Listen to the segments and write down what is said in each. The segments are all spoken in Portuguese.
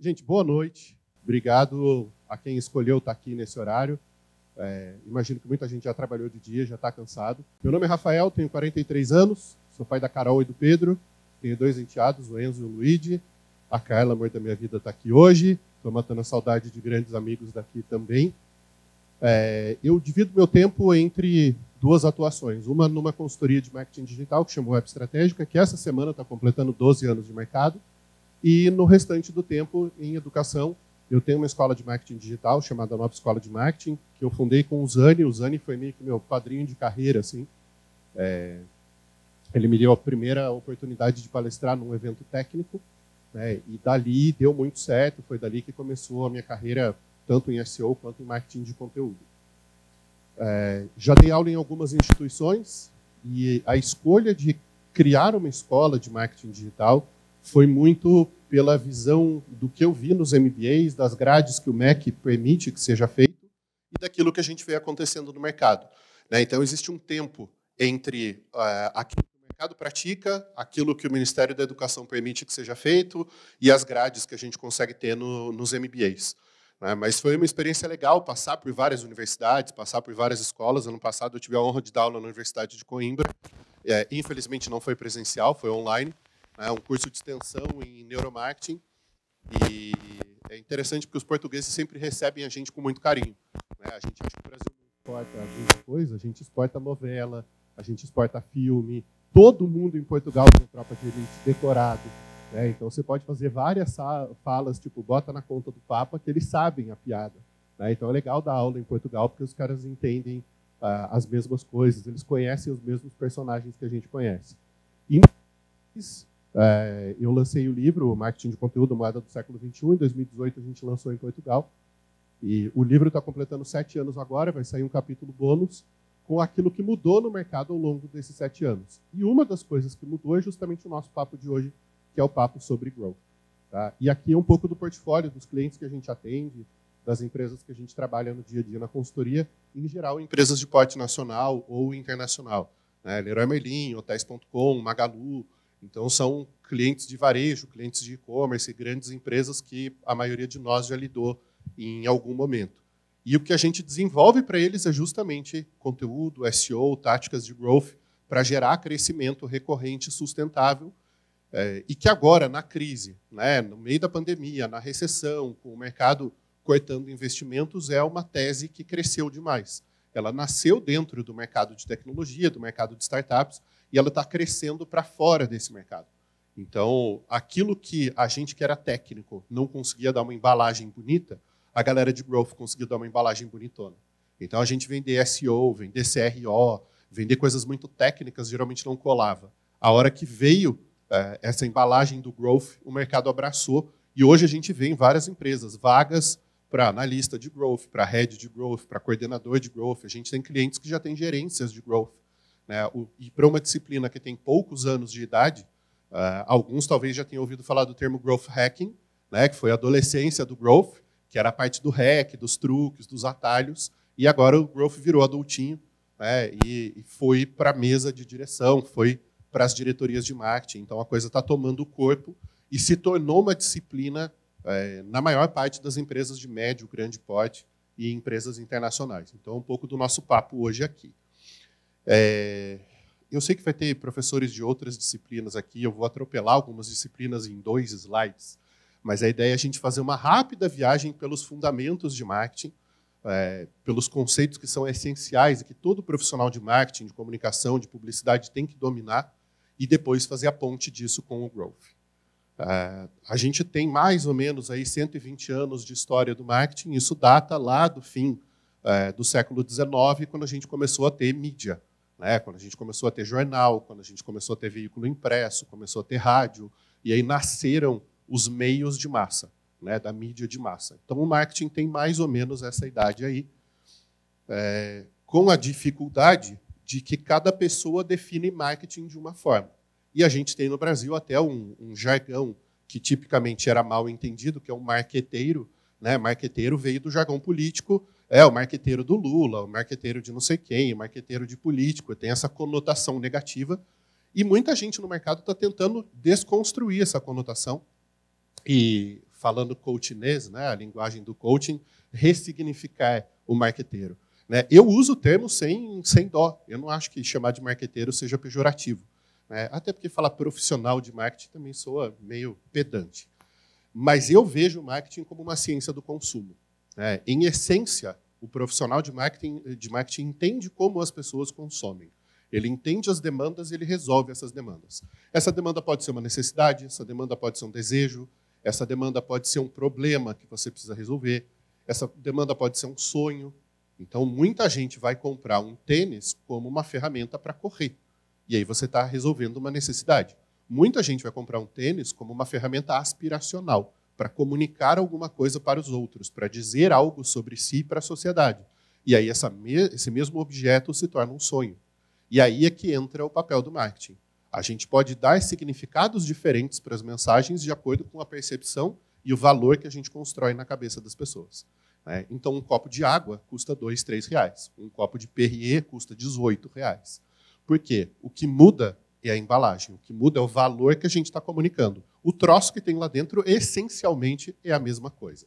Gente, boa noite. Obrigado a quem escolheu estar tá aqui nesse horário. É, imagino que muita gente já trabalhou de dia, já está cansado. Meu nome é Rafael, tenho 43 anos, sou pai da Carol e do Pedro, tenho dois enteados, o Enzo e o Luigi. A Carla, amor da minha vida, está aqui hoje. Estou matando a saudade de grandes amigos daqui também. É, eu divido meu tempo entre duas atuações. Uma numa consultoria de marketing digital, que chamou Web Estratégica, que essa semana está completando 12 anos de mercado. E no restante do tempo em educação, eu tenho uma escola de marketing digital chamada Nova Escola de Marketing, que eu fundei com o Zani. O Zani foi meio que meu padrinho de carreira, assim. É, ele me deu a primeira oportunidade de palestrar num evento técnico, né, e dali deu muito certo. Foi dali que começou a minha carreira, tanto em SEO quanto em marketing de conteúdo. É, já dei aula em algumas instituições, e a escolha de criar uma escola de marketing digital foi muito pela visão do que eu vi nos MBAs, das grades que o MEC permite que seja feito e daquilo que a gente vê acontecendo no mercado. Né? Então, existe um tempo entre eh, aquilo que o mercado pratica, aquilo que o Ministério da Educação permite que seja feito e as grades que a gente consegue ter nos MBAs. Né? Mas foi uma experiência legal passar por várias universidades, passar por várias escolas. Ano passado eu tive a honra de dar aula na Universidade de Coimbra. É, infelizmente não foi presencial, foi online é um curso de extensão em neuromarketing. E é interessante porque os portugueses sempre recebem a gente com muito carinho. Né? A gente acha que o Brasil não exporta muita coisa, a gente exporta novela, a gente exporta filme. Todo mundo em Portugal tem tropa de elite decorado. Né? Então você pode fazer várias falas, tipo, bota na conta do Papa, que eles sabem a piada. Né? Então é legal dar aula em Portugal, porque os caras entendem ah, as mesmas coisas, eles conhecem os mesmos personagens que a gente conhece. E é, eu lancei o livro Marketing de Conteúdo, Moeda do Século XXI, em 2018 a gente lançou em Portugal. E o livro está completando sete anos agora, vai sair um capítulo bônus com aquilo que mudou no mercado ao longo desses sete anos. E uma das coisas que mudou é justamente o nosso papo de hoje, que é o papo sobre growth. Tá? E aqui é um pouco do portfólio dos clientes que a gente atende, das empresas que a gente trabalha no dia a dia na consultoria, em geral empresas de porte nacional ou internacional. Né? Leroy Merlin, Hotels.com, Magalu, então, são clientes de varejo, clientes de e-commerce, grandes empresas que a maioria de nós já lidou em algum momento. E o que a gente desenvolve para eles é justamente conteúdo, SEO, táticas de growth para gerar crescimento recorrente sustentável. É, e que agora, na crise, né, no meio da pandemia, na recessão, com o mercado cortando investimentos, é uma tese que cresceu demais. Ela nasceu dentro do mercado de tecnologia, do mercado de startups, e ela está crescendo para fora desse mercado. Então, aquilo que a gente que era técnico não conseguia dar uma embalagem bonita, a galera de growth conseguiu dar uma embalagem bonitona. Então, a gente vender SEO, vender CRO, vender coisas muito técnicas geralmente não colava. A hora que veio é, essa embalagem do growth, o mercado abraçou e hoje a gente vê em várias empresas vagas para analista de growth, para head de growth, para coordenador de growth. A gente tem clientes que já têm gerências de growth. Né? O, e para uma disciplina que tem poucos anos de idade, uh, alguns talvez já tenham ouvido falar do termo growth hacking, né? que foi a adolescência do growth, que era a parte do hack, dos truques, dos atalhos, e agora o growth virou adultinho né? e, e foi para a mesa de direção, foi para as diretorias de marketing. Então a coisa está tomando o corpo e se tornou uma disciplina é, na maior parte das empresas de médio, grande porte e empresas internacionais. Então, um pouco do nosso papo hoje aqui. É, eu sei que vai ter professores de outras disciplinas aqui, eu vou atropelar algumas disciplinas em dois slides, mas a ideia é a gente fazer uma rápida viagem pelos fundamentos de marketing, é, pelos conceitos que são essenciais e que todo profissional de marketing, de comunicação, de publicidade tem que dominar e depois fazer a ponte disso com o growth. É, a gente tem mais ou menos aí 120 anos de história do marketing, isso data lá do fim é, do século XIX, quando a gente começou a ter mídia. Né? Quando a gente começou a ter jornal, quando a gente começou a ter veículo impresso, começou a ter rádio, e aí nasceram os meios de massa, né? da mídia de massa. Então o marketing tem mais ou menos essa idade aí, é, com a dificuldade de que cada pessoa define marketing de uma forma. E a gente tem no Brasil até um, um jargão que tipicamente era mal entendido, que é o marqueteiro. Né? Marqueteiro veio do jargão político, é o marqueteiro do Lula, o marqueteiro de não sei quem, o marqueteiro de político, tem essa conotação negativa. E muita gente no mercado está tentando desconstruir essa conotação. E falando coachinês, né, a linguagem do coaching, ressignificar o marqueteiro. Né? Eu uso o termo sem, sem dó. Eu não acho que chamar de marqueteiro seja pejorativo. Né? Até porque falar profissional de marketing também soa meio pedante. Mas eu vejo o marketing como uma ciência do consumo. Né? Em essência, o profissional de marketing, de marketing entende como as pessoas consomem. Ele entende as demandas e ele resolve essas demandas. Essa demanda pode ser uma necessidade, essa demanda pode ser um desejo, essa demanda pode ser um problema que você precisa resolver, essa demanda pode ser um sonho. Então, muita gente vai comprar um tênis como uma ferramenta para correr. E aí você está resolvendo uma necessidade. Muita gente vai comprar um tênis como uma ferramenta aspiracional para comunicar alguma coisa para os outros, para dizer algo sobre si para a sociedade. E aí me esse mesmo objeto se torna um sonho. E aí é que entra o papel do marketing. A gente pode dar significados diferentes para as mensagens de acordo com a percepção e o valor que a gente constrói na cabeça das pessoas. Né? Então, um copo de água custa dois, três reais. Um copo de Perrier custa 18 reais. Por quê? O que muda é a embalagem. O que muda é o valor que a gente está comunicando o troço que tem lá dentro essencialmente é a mesma coisa.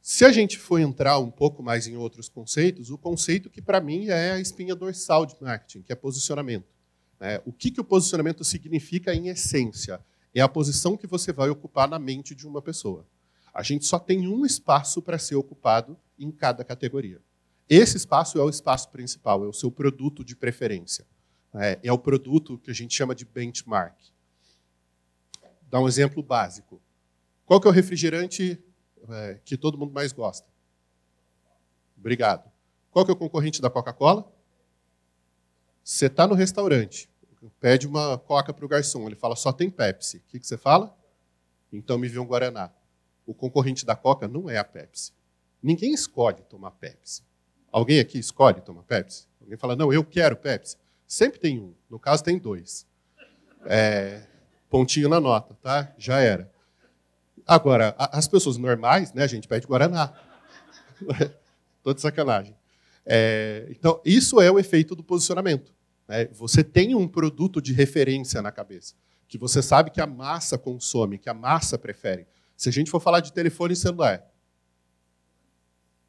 Se a gente for entrar um pouco mais em outros conceitos, o conceito que para mim é a espinha dorsal de marketing, que é posicionamento. Né? O que, que o posicionamento significa em essência? É a posição que você vai ocupar na mente de uma pessoa. A gente só tem um espaço para ser ocupado em cada categoria. Esse espaço é o espaço principal, é o seu produto de preferência. Né? É, o produto que a gente chama de benchmark dar um exemplo básico. Qual que é o refrigerante é, que todo mundo mais gosta? Obrigado. Qual que é o concorrente da Coca-Cola? Você está no restaurante, pede uma coca para o garçom, ele fala só tem Pepsi. O que, que você fala? Então me vê um Guaraná. O concorrente da Coca não é a Pepsi. Ninguém escolhe tomar Pepsi. Alguém aqui escolhe tomar Pepsi? Alguém fala, não, eu quero Pepsi. Sempre tem um, no caso tem dois. É, pontinho na nota, tá? Já era. Agora, as pessoas normais, né, a gente pede Guaraná. Toda de sacanagem. É, então, isso é o efeito do posicionamento. Né? Você tem um produto de referência na cabeça, que você sabe que a massa consome, que a massa prefere. Se a gente for falar de telefone e celular,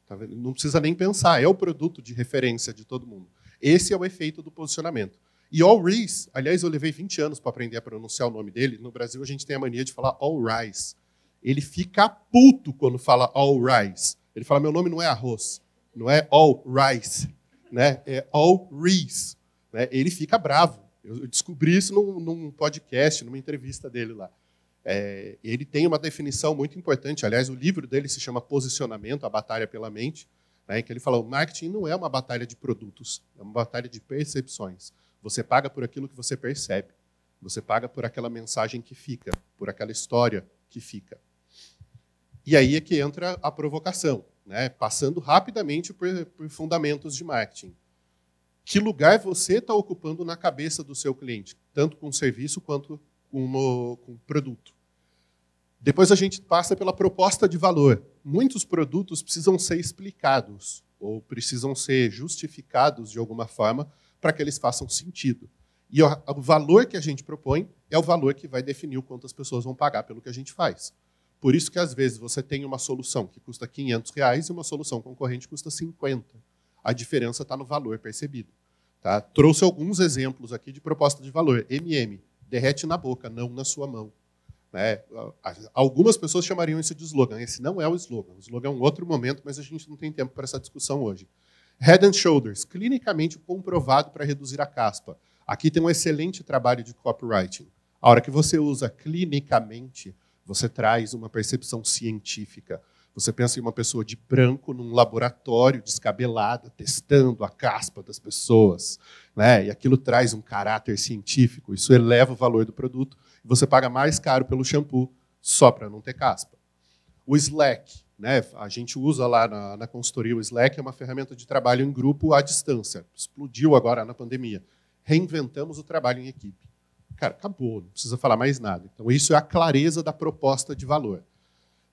tá não precisa nem pensar, é o produto de referência de todo mundo. Esse é o efeito do posicionamento. E All Rice, aliás, eu levei 20 anos para aprender a pronunciar o nome dele. No Brasil, a gente tem a mania de falar All Rice. Ele fica puto quando fala All Rice. Ele fala: meu nome não é arroz, não é All Rice, né? é All Rice. Né? Ele fica bravo. Eu descobri isso num, num podcast, numa entrevista dele lá. É, ele tem uma definição muito importante. Aliás, o livro dele se chama Posicionamento, a Batalha pela Mente, né, em que ele fala: o marketing não é uma batalha de produtos, é uma batalha de percepções. Você paga por aquilo que você percebe. Você paga por aquela mensagem que fica, por aquela história que fica. E aí é que entra a provocação, né? passando rapidamente por, por fundamentos de marketing. Que lugar você está ocupando na cabeça do seu cliente, tanto com serviço quanto com, no, com produto? Depois a gente passa pela proposta de valor. Muitos produtos precisam ser explicados ou precisam ser justificados de alguma forma para que eles façam sentido. E o, o valor que a gente propõe é o valor que vai definir o quanto as pessoas vão pagar pelo que a gente faz. Por isso que às vezes você tem uma solução que custa 500 reais e uma solução concorrente custa 50. A diferença está no valor percebido. Tá? Trouxe alguns exemplos aqui de proposta de valor. MM, derrete na boca, não na sua mão. Né? Algumas pessoas chamariam isso de slogan. Esse não é o slogan. O slogan é um outro momento, mas a gente não tem tempo para essa discussão hoje. Head and Shoulders, clinicamente comprovado para reduzir a caspa. Aqui tem um excelente trabalho de copywriting. A hora que você usa clinicamente, você traz uma percepção científica. Você pensa em uma pessoa de branco num laboratório descabelada, testando a caspa das pessoas. Né? E aquilo traz um caráter científico, isso eleva o valor do produto. E você paga mais caro pelo shampoo só para não ter caspa. O Slack, né? A gente usa lá na, na consultoria o Slack, é uma ferramenta de trabalho em grupo à distância. Explodiu agora na pandemia. Reinventamos o trabalho em equipe. Cara, acabou, não precisa falar mais nada. Então, isso é a clareza da proposta de valor.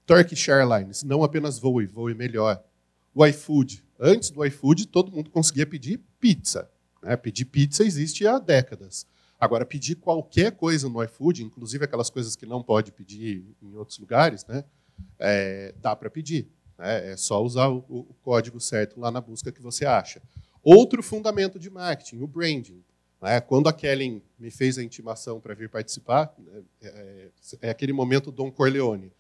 Turkish Airlines, não apenas voe, voe melhor. O iFood, antes do iFood, todo mundo conseguia pedir pizza. Né? Pedir pizza existe há décadas. Agora, pedir qualquer coisa no iFood, inclusive aquelas coisas que não pode pedir em outros lugares, né? é, dá para pedir. Né? É só usar o, o código certo lá na busca que você acha. Outro fundamento de marketing, o branding. Né? Quando a Kellen me fez a intimação para vir participar, né? é, é, é aquele momento Dom Corleone.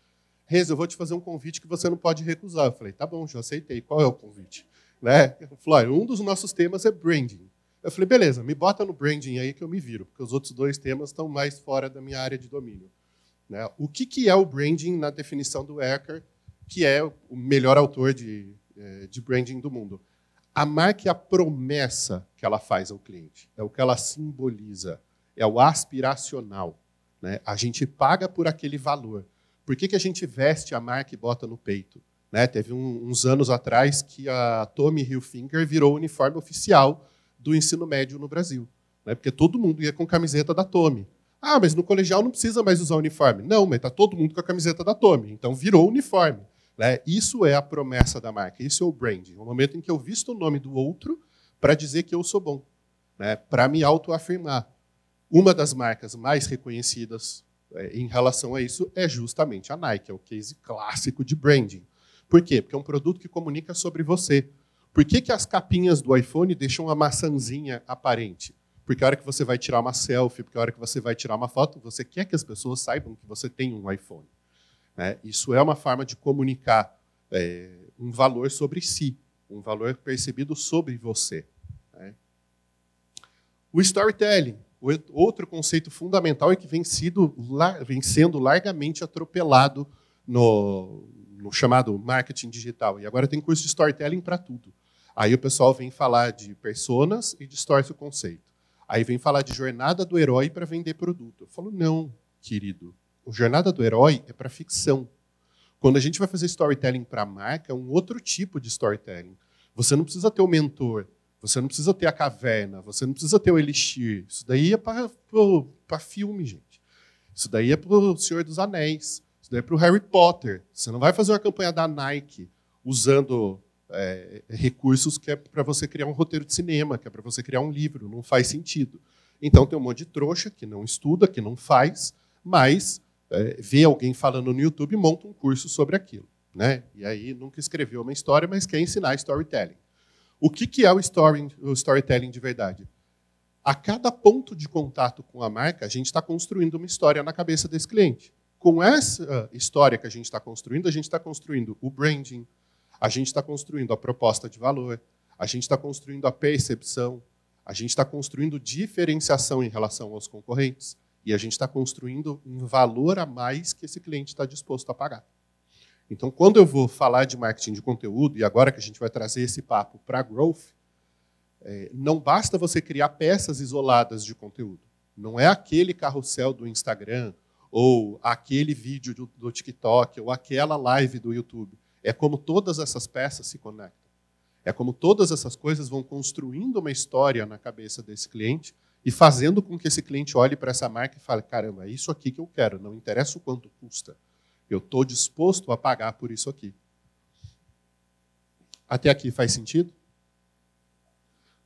Reza, eu vou te fazer um convite que você não pode recusar. Eu falei, tá bom, já aceitei. Qual é o convite? Né? Falou, um dos nossos temas é branding. Eu falei, beleza, me bota no branding aí que eu me viro, porque os outros dois temas estão mais fora da minha área de domínio. Né? O que, que é o branding na definição do Ecker, que é o melhor autor de, é, de branding do mundo? A marca é a promessa que ela faz ao cliente, é o que ela simboliza, é o aspiracional. Né? A gente paga por aquele valor. Por que, que a gente veste a marca e bota no peito? Né? Teve um, uns anos atrás que a Tommy Hilfiger virou o uniforme oficial do ensino médio no Brasil, né? porque todo mundo ia com camiseta da Tommy. Ah, mas no colegial não precisa mais usar uniforme. Não, mas está todo mundo com a camiseta da Tommy, então virou uniforme. Né? Isso é a promessa da marca, isso é o branding. O momento em que eu visto o nome do outro para dizer que eu sou bom, né? para me autoafirmar. Uma das marcas mais reconhecidas é, em relação a isso é justamente a Nike, é o case clássico de branding. Por quê? Porque é um produto que comunica sobre você. Por que, que as capinhas do iPhone deixam uma maçãzinha aparente? Porque a hora que você vai tirar uma selfie, porque a hora que você vai tirar uma foto, você quer que as pessoas saibam que você tem um iPhone. Né? Isso é uma forma de comunicar é, um valor sobre si, um valor percebido sobre você. Né? O storytelling, outro conceito fundamental e é que vem, sido, vem sendo largamente atropelado no, no chamado marketing digital. E agora tem curso de storytelling para tudo. Aí o pessoal vem falar de personas e distorce o conceito. Aí vem falar de jornada do herói para vender produto. Eu falo, não, querido. O jornada do herói é para ficção. Quando a gente vai fazer storytelling para marca, é um outro tipo de storytelling. Você não precisa ter o mentor, você não precisa ter a caverna, você não precisa ter o elixir. Isso daí é para filme, gente. Isso daí é para o Senhor dos Anéis. Isso daí é para o Harry Potter. Você não vai fazer uma campanha da Nike usando é, recursos que é para você criar um roteiro de cinema, que é para você criar um livro, não faz sentido. Então tem um monte de trouxa que não estuda, que não faz, mas é, vê alguém falando no YouTube e monta um curso sobre aquilo. Né? E aí nunca escreveu uma história, mas quer ensinar storytelling. O que, que é o, story, o storytelling de verdade? A cada ponto de contato com a marca, a gente está construindo uma história na cabeça desse cliente. Com essa história que a gente está construindo, a gente está construindo o branding, a gente está construindo a proposta de valor, a gente está construindo a percepção, a gente está construindo diferenciação em relação aos concorrentes e a gente está construindo um valor a mais que esse cliente está disposto a pagar. Então, quando eu vou falar de marketing de conteúdo, e agora que a gente vai trazer esse papo para growth, é, não basta você criar peças isoladas de conteúdo. Não é aquele carrossel do Instagram, ou aquele vídeo do, do TikTok, ou aquela live do YouTube. É como todas essas peças se conectam. É como todas essas coisas vão construindo uma história na cabeça desse cliente e fazendo com que esse cliente olhe para essa marca e fale: caramba, é isso aqui que eu quero, não interessa o quanto custa, eu estou disposto a pagar por isso aqui. Até aqui faz sentido?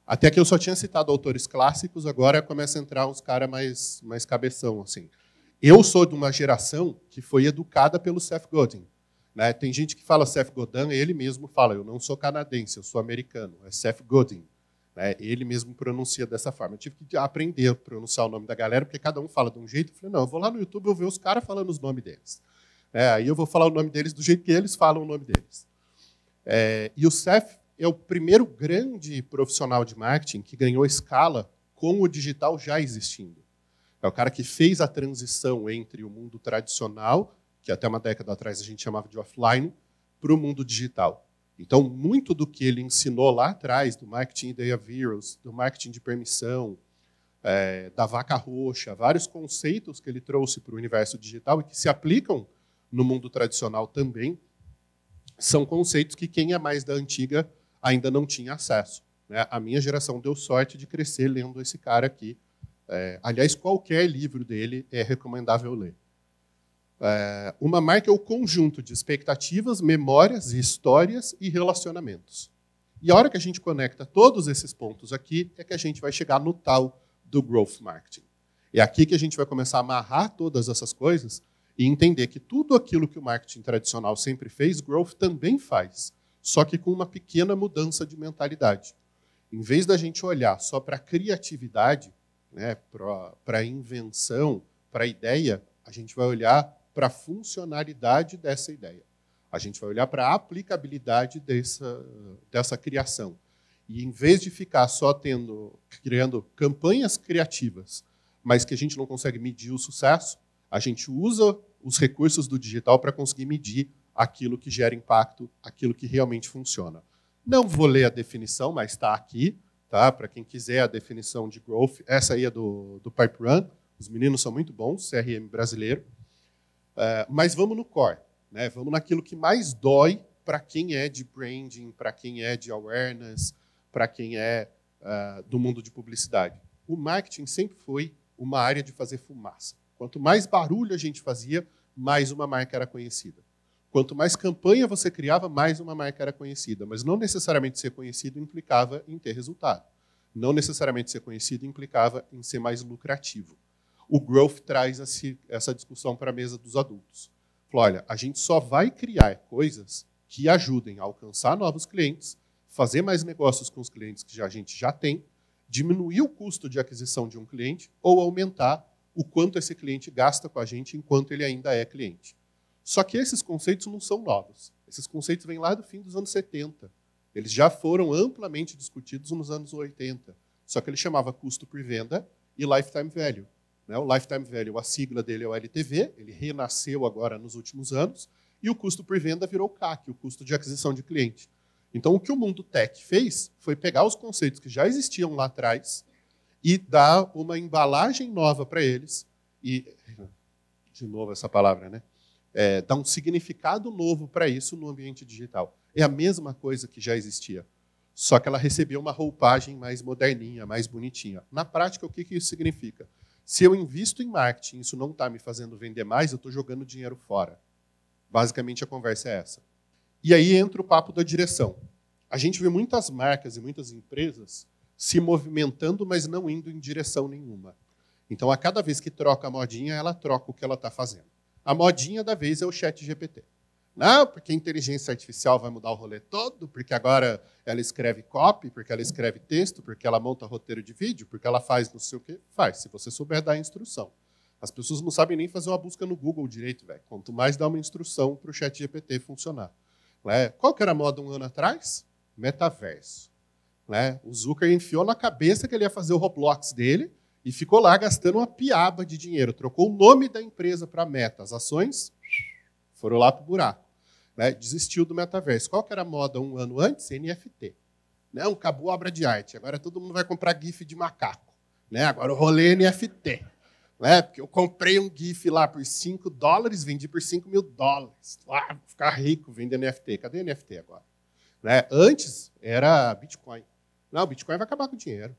Até aqui eu só tinha citado autores clássicos, agora começa a entrar uns caras mais, mais cabeção. assim. Eu sou de uma geração que foi educada pelo Seth Godin. Né? Tem gente que fala Seth Godin, ele mesmo fala, eu não sou canadense, eu sou americano, é Seth Godin. Né? Ele mesmo pronuncia dessa forma. Eu tive que aprender a pronunciar o nome da galera, porque cada um fala de um jeito. Eu falei, não, eu vou lá no YouTube, eu ver os caras falando os nomes deles. É, aí eu vou falar o nome deles do jeito que eles falam o nome deles. É, e o Seth é o primeiro grande profissional de marketing que ganhou escala com o digital já existindo. É o cara que fez a transição entre o mundo tradicional que até uma década atrás a gente chamava de offline, para o mundo digital. Então, muito do que ele ensinou lá atrás, do marketing Ideia Virus, do marketing de permissão, é, da vaca roxa, vários conceitos que ele trouxe para o universo digital e que se aplicam no mundo tradicional também, são conceitos que quem é mais da antiga ainda não tinha acesso. Né? A minha geração deu sorte de crescer lendo esse cara aqui. É, aliás, qualquer livro dele é recomendável ler. É, uma marca é o conjunto de expectativas, memórias, histórias e relacionamentos. E a hora que a gente conecta todos esses pontos aqui é que a gente vai chegar no tal do growth marketing. É aqui que a gente vai começar a amarrar todas essas coisas e entender que tudo aquilo que o marketing tradicional sempre fez, growth também faz, só que com uma pequena mudança de mentalidade. Em vez da gente olhar só para a criatividade, né, para a invenção, para a ideia, a gente vai olhar para a funcionalidade dessa ideia. A gente vai olhar para a aplicabilidade dessa, dessa criação. E em vez de ficar só tendo, criando campanhas criativas, mas que a gente não consegue medir o sucesso, a gente usa os recursos do digital para conseguir medir aquilo que gera impacto, aquilo que realmente funciona. Não vou ler a definição, mas está aqui, tá? Para quem quiser a definição de growth, essa aí é do, do Pipe Run. Os meninos são muito bons, CRM brasileiro. Eh, mas vamos no core, né? vamos naquilo que mais dói para quem é de branding, para quem é de awareness, para quem é uh, do mundo de publicidade. O marketing sempre foi uma área de fazer fumaça. Quanto mais barulho a gente fazia, mais uma marca era conhecida. Quanto mais campanha você criava, mais uma marca era conhecida. Mas não necessariamente ser conhecido implicava em ter resultado. Não necessariamente ser conhecido implicava em ser mais lucrativo o Growth traz essa discussão para a mesa dos adultos. Falou, olha, a gente só vai criar coisas que ajudem a alcançar novos clientes, fazer mais negócios com os clientes que a gente já tem, diminuir o custo de aquisição de um cliente ou aumentar o quanto esse cliente gasta com a gente enquanto ele ainda é cliente. Só que esses conceitos não são novos. Esses conceitos vêm lá do fim dos anos 70. Eles já foram amplamente discutidos nos anos 80. Só que ele chamava custo por venda e lifetime value. Né? O Lifetime Value, a sigla dele é o LTV, ele renasceu agora nos últimos anos, e o custo por venda virou CAC, o custo de aquisição de cliente. Então, o que o mundo tech fez foi pegar os conceitos que já existiam lá atrás e dar uma embalagem nova para eles, e, de novo essa palavra, né? É, dar um significado novo para isso no ambiente digital. É a mesma coisa que já existia, só que ela recebeu uma roupagem mais moderninha, mais bonitinha. Na prática, o que, que isso significa? Se eu invisto em marketing, isso não está me fazendo vender mais, eu estou jogando dinheiro fora. Basicamente a conversa é essa. E aí entra o papo da direção. A gente vê muitas marcas e muitas empresas se movimentando, mas não indo em direção nenhuma. Então, a cada vez que troca a modinha, ela troca o que ela está fazendo. A modinha da vez é o chat GPT porque a inteligência artificial vai mudar o rolê todo, porque agora ela escreve copy, porque ela escreve texto, porque ela monta roteiro de vídeo, porque ela faz não sei o que. Faz, se você souber dar instrução. As pessoas não sabem nem fazer uma busca no Google direito, velho. Quanto mais dar uma instrução para o chat GPT funcionar. Né? Qual que era a moda um ano atrás? Metaverso. Né? O Zucker enfiou na cabeça que ele ia fazer o Roblox dele e ficou lá gastando uma piaba de dinheiro. Trocou o nome da empresa para Meta. As ações foram lá para o buraco né, desistiu do metaverso. Qual que era a moda um ano antes? NFT. Né? Um acabou obra de arte. Agora todo mundo vai comprar GIF de macaco. Né? Agora o rolê é NFT. Né? Porque eu comprei um GIF lá por 5 dólares, vendi por 5 mil dólares. Lá, ah, vou ficar rico vendo NFT. Cadê NFT agora? Né? Antes era Bitcoin. Não, o Bitcoin vai acabar com o dinheiro.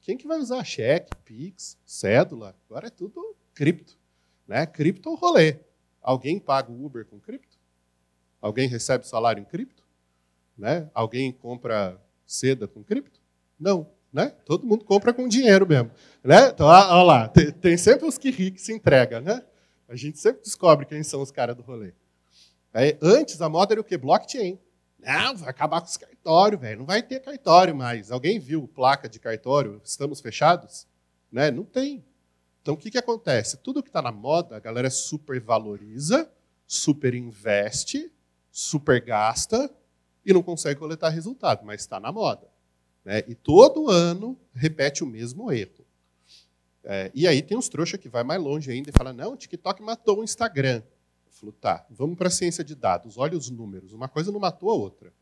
Quem que vai usar cheque, Pix, cédula? Agora é tudo cripto. Né? Cripto ou é rolê. Alguém paga o Uber com cripto? Alguém recebe salário em cripto? Né? Alguém compra seda com cripto? Não. Né? Todo mundo compra com dinheiro mesmo. Né? Então, ah, olha lá, tem, tem sempre os que ri que se entrega. Né? A gente sempre descobre quem são os caras do rolê. Aí, antes, a moda era o quê? Blockchain. Não, vai acabar com os cartórios, velho. Não vai ter cartório mais. Alguém viu placa de cartório? Estamos fechados? Né? Não tem. Então, o que, que acontece? Tudo que está na moda, a galera supervaloriza, superinveste super gasta e não consegue coletar resultado, mas está na moda. Né? E todo ano repete o mesmo erro. É, e aí tem uns trouxas que vai mais longe ainda e fala, não, o TikTok matou o Instagram. Eu falo, tá, vamos para a ciência de dados, olha os números. Uma coisa não matou a outra.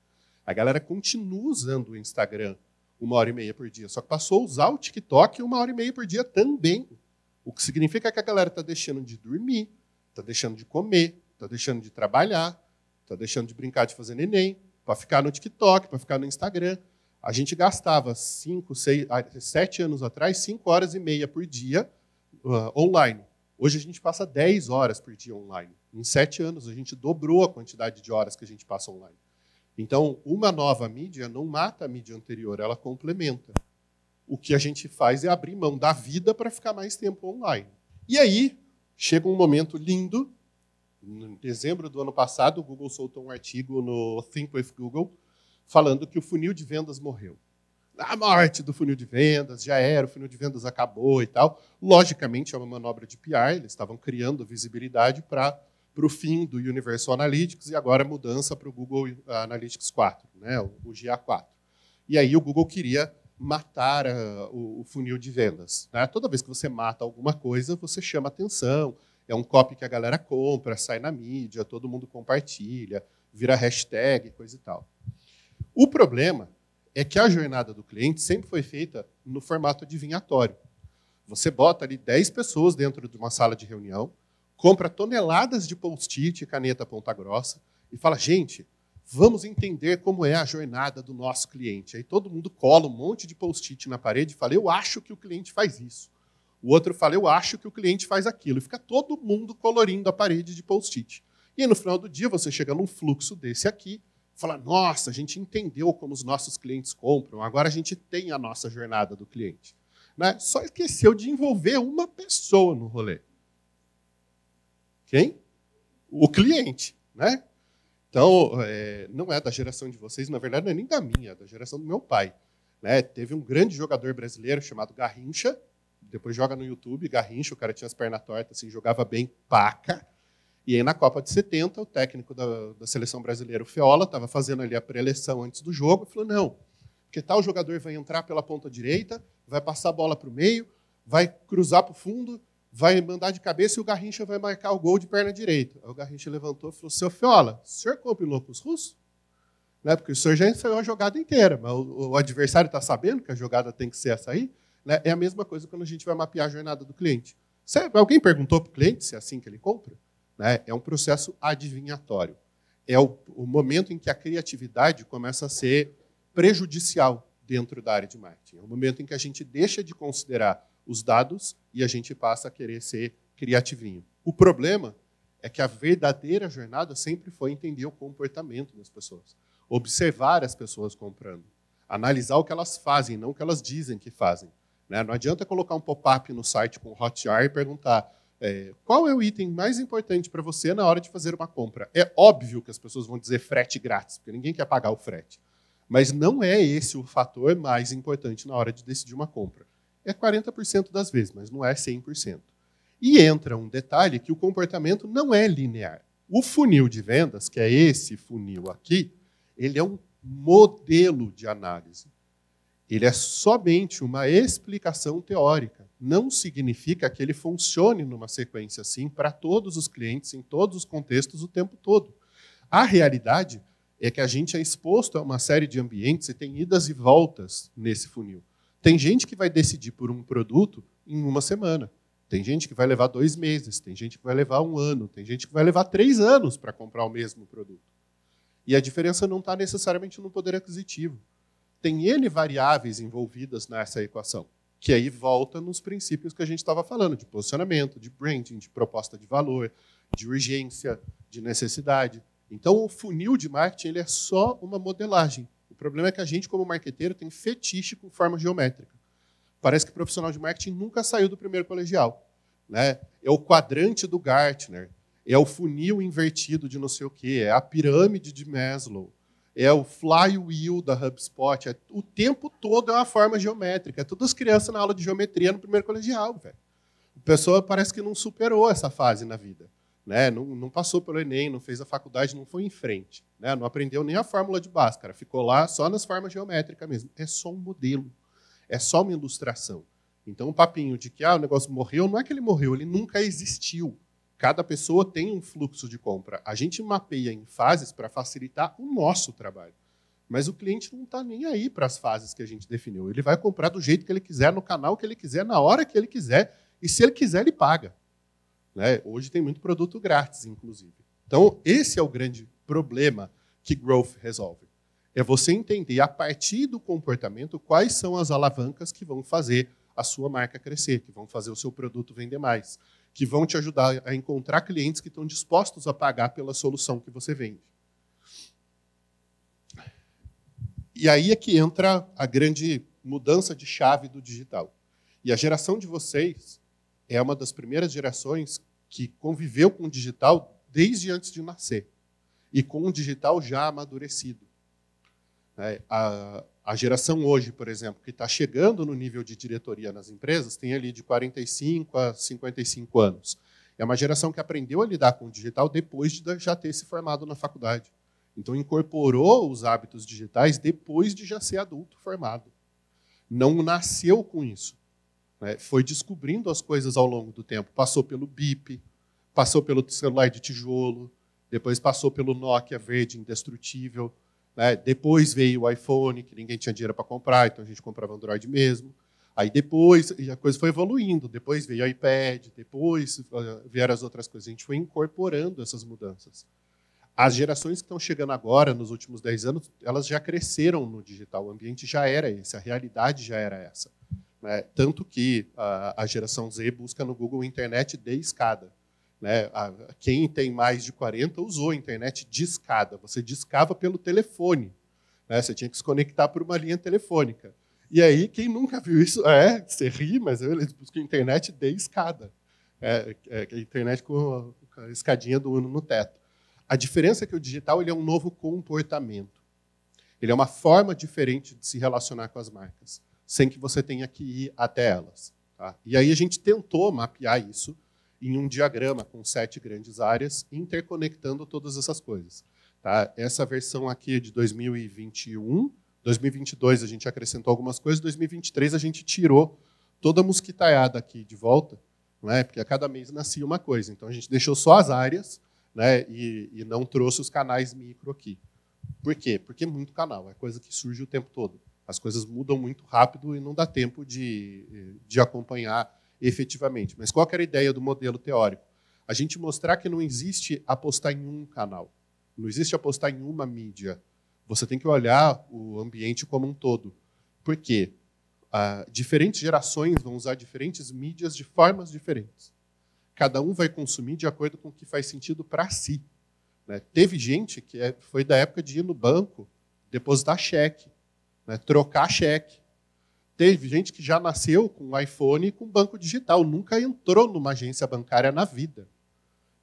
A galera continua usando o Instagram uma hora e meia por dia, só que passou a usar o TikTok uma hora e meia por dia também. O que significa que a galera está deixando de dormir, está deixando de comer, está deixando de trabalhar, Está deixando de brincar de fazer neném para ficar no TikTok, para ficar no Instagram. A gente gastava cinco, seis, ah, sete anos atrás, cinco horas e meia por dia uh, online. Hoje a gente passa dez horas por dia online. Em sete anos, a gente dobrou a quantidade de horas que a gente passa online. Então, uma nova mídia não mata a mídia anterior, ela complementa. O que a gente faz é abrir mão da vida para ficar mais tempo online. E aí chega um momento lindo em dezembro do ano passado, o Google soltou um artigo no Think with Google falando que o funil de vendas morreu. A morte do funil de vendas, já era, o funil de vendas acabou e tal. Logicamente, é uma manobra de PR, eles estavam criando visibilidade para para o fim do Universal Analytics e agora a mudança para o Google ah, Analytics 4, né, o GA4. E aí o Google queria matar ah, o, o, funil de vendas. Né? Toda vez que você mata alguma coisa, você chama atenção, é um copy que a galera compra, sai na mídia, todo mundo compartilha, vira hashtag, coisa e tal. O problema é que a jornada do cliente sempre foi feita no formato adivinhatório. Você bota ali 10 pessoas dentro de uma sala de reunião, compra toneladas de post-it, caneta ponta grossa e fala: gente, vamos entender como é a jornada do nosso cliente. Aí todo mundo cola um monte de post-it na parede e fala: eu acho que o cliente faz isso. O outro fala, eu acho que o cliente faz aquilo. E fica todo mundo colorindo a parede de post-it. E no final do dia, você chega num fluxo desse aqui, fala, nossa, a gente entendeu como os nossos clientes compram, agora a gente tem a nossa jornada do cliente. Né? Só esqueceu de envolver uma pessoa no rolê. Quem? O cliente. Né? Então, é, não é da geração de vocês, na verdade, não é nem da minha, é da geração do meu pai. Né? Teve um grande jogador brasileiro chamado Garrincha, depois joga no YouTube, Garrincha, o cara tinha as pernas tortas, assim, jogava bem, paca. E aí na Copa de 70, o técnico da, da seleção brasileira, o Feola, estava fazendo ali a pré preleção antes do jogo, e falou, não, porque tal jogador vai entrar pela ponta direita, vai passar a bola para o meio, vai cruzar para o fundo, vai mandar de cabeça e o Garrincha vai marcar o gol de perna direita. Aí o Garrincha levantou e falou, seu Feola, o senhor compilou com os russos? Né? Porque o senhor já ensaiou a jogada inteira, mas o, o adversário está sabendo que a jogada tem que ser essa aí? Né? É a mesma coisa quando a gente vai mapear a jornada do cliente. alguém perguntou para o cliente se é assim que ele compra? Né? É um processo adivinhatório. É o, o momento em que a criatividade começa a ser prejudicial dentro da área de marketing. É o momento em que a gente deixa de considerar os dados e a gente passa a querer ser criativinho. O problema é que a verdadeira jornada sempre foi entender o comportamento das pessoas, observar as pessoas comprando, analisar o que elas fazem, não o que elas dizem que fazem. Né? Não adianta colocar um pop-up no site com Hotjar e perguntar é, qual é o item mais importante para você na hora de fazer uma compra. É óbvio que as pessoas vão dizer frete grátis, porque ninguém quer pagar o frete. Mas não é esse o fator mais importante na hora de decidir uma compra. É 40% das vezes, mas não é 100%. E entra um detalhe que o comportamento não é linear. O funil de vendas, que é esse funil aqui, ele é um modelo de análise. Ele é somente uma explicação teórica. Não significa que ele funcione numa sequência assim para todos os clientes, em todos os contextos, o tempo todo. A realidade é que a gente é exposto a uma série de ambientes e tem idas e voltas nesse funil. Tem gente que vai decidir por um produto em uma semana. Tem gente que vai levar dois meses, tem gente que vai levar um ano, tem gente que vai levar três anos para comprar o mesmo produto. E a diferença não está necessariamente no poder aquisitivo tem N variáveis envolvidas nessa equação, que aí volta nos princípios que a gente estava falando, de posicionamento, de branding, de proposta de valor, de urgência, de necessidade. Então, o funil de marketing ele é só uma modelagem. O problema é que a gente, como marqueteiro, tem fetiche com forma geométrica. Parece que o profissional de marketing nunca saiu do primeiro colegial. Né? É o quadrante do Gartner, é o funil invertido de não sei o quê, é a pirâmide de Maslow é o flywheel da HubSpot. É, o tempo todo é uma forma geométrica. É todas as crianças na aula de geometria no primeiro colegial, velho. A pessoa parece que não superou essa fase na vida. Né? Não, não, passou pelo Enem, não fez a faculdade, não foi em frente. Né? Não aprendeu nem a fórmula de Bhaskara. Ficou lá só nas formas geométricas mesmo. É só um modelo. É só uma ilustração. Então, o papinho de que ah, o negócio morreu, não é que ele morreu, ele nunca existiu. Cada pessoa tem um fluxo de compra. A gente mapeia em fases para facilitar o nosso trabalho. Mas o cliente não está nem aí para as fases que a gente definiu. Ele vai comprar do jeito que ele quiser, no canal que ele quiser, na hora que ele quiser. E se ele quiser, ele paga. Né? Hoje tem muito produto grátis, inclusive. Então, esse é o grande problema que growth resolve. É você entender, a partir do comportamento, quais são as alavancas que vão fazer a sua marca crescer, que vão fazer o seu produto vender mais que vão te ajudar a encontrar clientes que estão dispostos a pagar pela solução que você vende. E aí é que entra a grande mudança de chave do digital. E a geração de vocês é uma das primeiras gerações que conviveu com o digital desde antes de nascer e com o digital já amadurecido. É, a, a geração hoje, por exemplo, que está chegando no nível de diretoria nas empresas, tem ali de 45 a 55 anos. É uma geração que aprendeu a lidar com o digital depois de já ter se formado na faculdade. Então, incorporou os hábitos digitais depois de já ser adulto formado. Não nasceu com isso. Né? Foi descobrindo as coisas ao longo do tempo. Passou pelo BIP, passou pelo celular de tijolo, depois passou pelo Nokia verde indestrutível, né? Depois veio o iPhone, que ninguém tinha dinheiro para comprar, então a gente comprava Android mesmo. Aí depois a coisa foi evoluindo, depois veio o iPad, depois ah, vieram as outras coisas. A gente foi incorporando essas mudanças. As gerações que estão chegando agora, nos últimos 10 anos, elas já cresceram no digital. O ambiente já era esse, a realidade já era essa. Né? Tanto que ah, a geração Z busca no Google internet de escada. Né? Quem tem mais de 40 usou a internet discada. Você discava pelo telefone. Né? Você tinha que se conectar por uma linha telefônica. E aí, quem nunca viu isso, é, você ri, mas eu busco internet de escada. É, é, a internet com a escadinha do ano no teto. A diferença é que o digital ele é um novo comportamento. Ele é uma forma diferente de se relacionar com as marcas, sem que você tenha que ir até elas. Tá? E aí a gente tentou mapear isso em um diagrama com sete grandes áreas, interconectando todas essas coisas. Tá? Essa versão aqui é de 2021, 2022 a gente acrescentou algumas coisas, 2023 a gente tirou toda a mosquitaiada aqui de volta, né? porque a cada mês nascia uma coisa. Então a gente deixou só as áreas né? e, e não trouxe os canais micro aqui. Por quê? Porque é muito canal, é coisa que surge o tempo todo. As coisas mudam muito rápido e não dá tempo de, de acompanhar efetivamente. Mas qual era a ideia do modelo teórico? A gente mostrar que não existe apostar em um canal, não existe apostar em uma mídia. Você tem que olhar o ambiente como um todo. Por quê? Ah, diferentes gerações vão usar diferentes mídias de formas diferentes. Cada um vai consumir de acordo com o que faz sentido para si. Né? Teve gente que é, foi da época de ir no banco, depositar cheque, né? trocar cheque. Teve gente que já nasceu com iPhone e com banco digital, nunca entrou numa agência bancária na vida.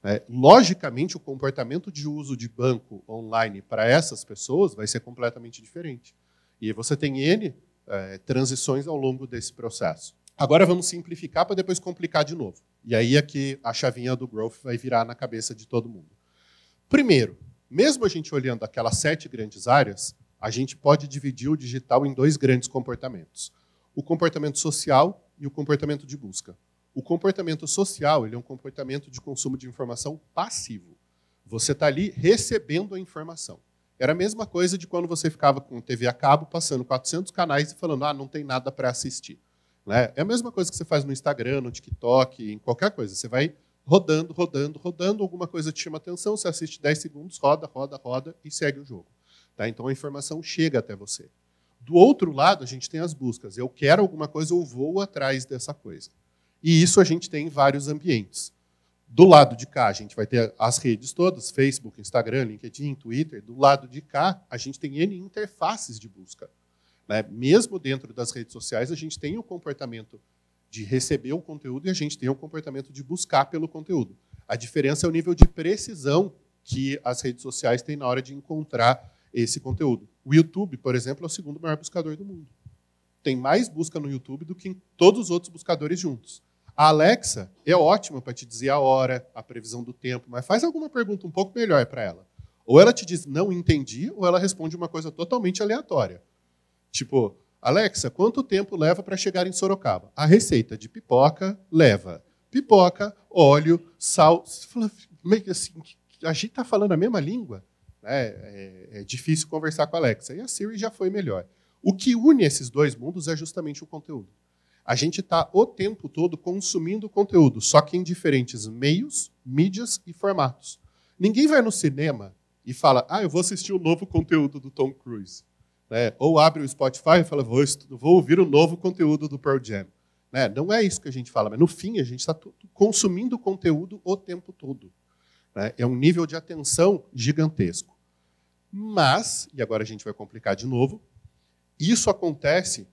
É, logicamente, o comportamento de uso de banco online para essas pessoas vai ser completamente diferente. E você tem N é, transições ao longo desse processo. Agora vamos simplificar para depois complicar de novo. E aí é que a chavinha do growth vai virar na cabeça de todo mundo. Primeiro, mesmo a gente olhando aquelas sete grandes áreas, a gente pode dividir o digital em dois grandes comportamentos o comportamento social e o comportamento de busca. O comportamento social ele é um comportamento de consumo de informação passivo. Você está ali recebendo a informação. Era a mesma coisa de quando você ficava com TV a cabo, passando 400 canais e falando, ah, não tem nada para assistir. Né? É a mesma coisa que você faz no Instagram, no TikTok, em qualquer coisa. Você vai rodando, rodando, rodando, alguma coisa te chama atenção, você assiste 10 segundos, roda, roda, roda e segue o jogo. Tá? Então a informação chega até você. Do outro lado, a gente tem as buscas. Eu quero alguma coisa, eu vou atrás dessa coisa. E isso a gente tem em vários ambientes. Do lado de cá, a gente vai ter as redes todas: Facebook, Instagram, LinkedIn, Twitter. Do lado de cá, a gente tem N interfaces de busca. Né? Mesmo dentro das redes sociais, a gente tem o comportamento de receber o conteúdo e a gente tem o comportamento de buscar pelo conteúdo. A diferença é o nível de precisão que as redes sociais têm na hora de encontrar esse conteúdo. O YouTube, por exemplo, é o segundo maior buscador do mundo. Tem mais busca no YouTube do que em todos os outros buscadores juntos. A Alexa é ótima para te dizer a hora, a previsão do tempo, mas faz alguma pergunta um pouco melhor para ela. Ou ela te diz não entendi, ou ela responde uma coisa totalmente aleatória. Tipo, Alexa, quanto tempo leva para chegar em Sorocaba? A receita de pipoca leva pipoca, óleo, sal. Você fala, meio assim, a gente está falando a mesma língua? Né? É, é difícil conversar com a Alexa. E a Siri já foi melhor. O que une esses dois mundos é justamente o conteúdo. A gente está o tempo todo consumindo conteúdo, só que em diferentes meios, mídias e formatos. Ninguém vai no cinema e fala, ah, eu vou assistir o novo conteúdo do Tom Cruise. Né? Ou abre o Spotify e fala, vou, vou ouvir o novo conteúdo do Pearl Jam. Né? Não é isso que a gente fala, mas no fim a gente está consumindo conteúdo o tempo todo. Né? É um nível de atenção gigantesco. Mas, e agora a gente vai complicar de novo, isso acontece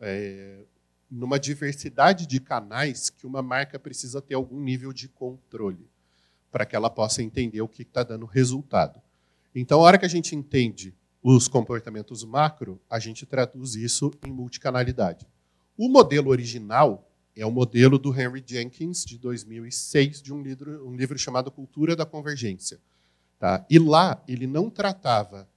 é, numa diversidade de canais que uma marca precisa ter algum nível de controle para que ela possa entender o que está dando resultado. Então, a hora que a gente entende os comportamentos macro, a gente traduz isso em multicanalidade. O modelo original é o modelo do Henry Jenkins, de 2006, de um livro, um livro chamado Cultura da Convergência. Tá? E lá ele não tratava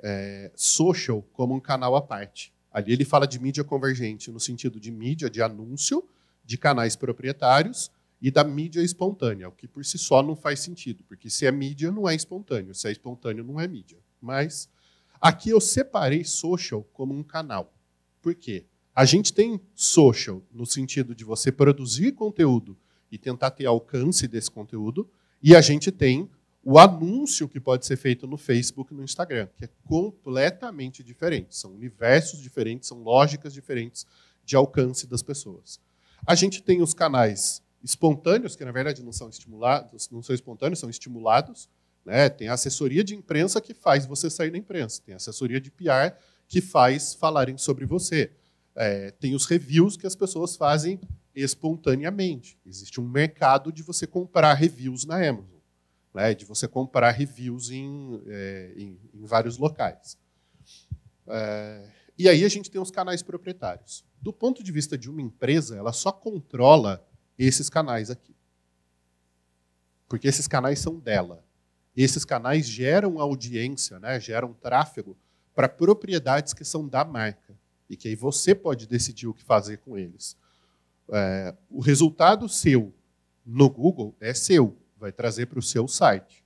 é, social como um canal à parte. Ali ele fala de mídia convergente no sentido de mídia de anúncio, de canais proprietários e da mídia espontânea, o que por si só não faz sentido, porque se é mídia não é espontâneo, se é espontâneo não é mídia. Mas aqui eu separei social como um canal. Por quê? A gente tem social, no sentido de você produzir conteúdo e tentar ter alcance desse conteúdo, e a gente tem o anúncio que pode ser feito no Facebook e no Instagram, que é completamente diferente. São universos diferentes, são lógicas diferentes de alcance das pessoas. A gente tem os canais espontâneos, que na verdade não são estimulados, não são espontâneos, são estimulados. Né? Tem a assessoria de imprensa que faz você sair na imprensa, tem a assessoria de PR que faz falarem sobre você é, tem os reviews que as pessoas fazem espontaneamente. Existe um mercado de você comprar reviews na Amazon, né? de você comprar reviews em, é, em, em vários locais. É, e aí a gente tem os canais proprietários. Do ponto de vista de uma empresa, ela só controla esses canais aqui. Porque esses canais são dela. Esses canais geram audiência, né? geram tráfego para propriedades que são da marca e que aí você pode decidir o que fazer com eles. É, o resultado seu no Google é seu, vai trazer para o seu site.